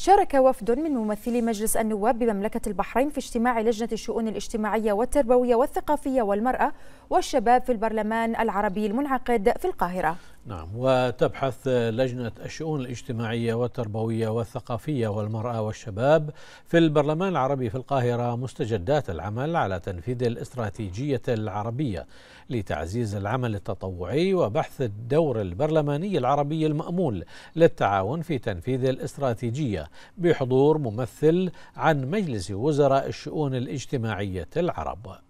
شارك وفد من ممثلي مجلس النواب بمملكة البحرين في اجتماع لجنة الشؤون الاجتماعية والتربوية والثقافية والمرأة والشباب في البرلمان العربي المنعقد في القاهرة نعم وتبحث لجنة الشؤون الاجتماعية والتربوية والثقافية والمرأة والشباب في البرلمان العربي في القاهرة مستجدات العمل على تنفيذ الاستراتيجية العربية لتعزيز العمل التطوعي وبحث الدور البرلماني العربي المأمول للتعاون في تنفيذ الاستراتيجية بحضور ممثل عن مجلس وزراء الشؤون الاجتماعية العرب